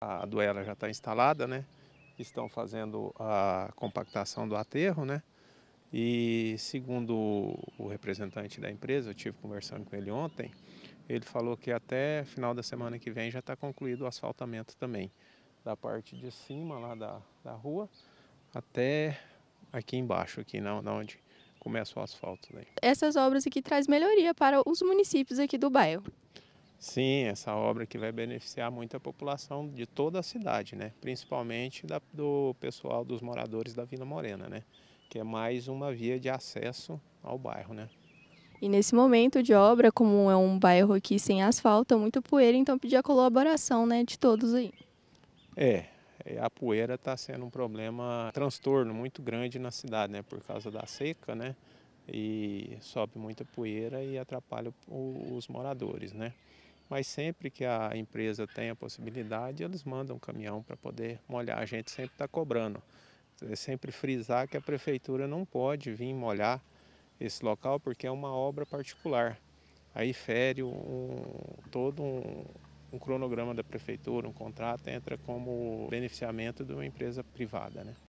A duela já está instalada, né? Estão fazendo a compactação do aterro, né? E segundo o representante da empresa, eu tive conversando com ele ontem, ele falou que até final da semana que vem já está concluído o asfaltamento também, da parte de cima lá da, da rua até aqui embaixo, aqui na, na onde começa o asfalto. Né? Essas obras aqui traz melhoria para os municípios aqui do bairro. Sim, essa obra que vai beneficiar muito a população de toda a cidade, né? principalmente da, do pessoal dos moradores da Vila Morena, né? que é mais uma via de acesso ao bairro. Né? E nesse momento de obra, como é um bairro aqui sem asfalto, é muito poeira, então pedir a colaboração né, de todos aí. É, é a poeira está sendo um problema, um transtorno muito grande na cidade, né? por causa da seca, né? e sobe muita poeira e atrapalha os moradores. Né? mas sempre que a empresa tem a possibilidade, eles mandam um caminhão para poder molhar. A gente sempre está cobrando. É sempre frisar que a prefeitura não pode vir molhar esse local porque é uma obra particular. Aí fere um, todo um, um cronograma da prefeitura, um contrato, entra como beneficiamento de uma empresa privada. Né?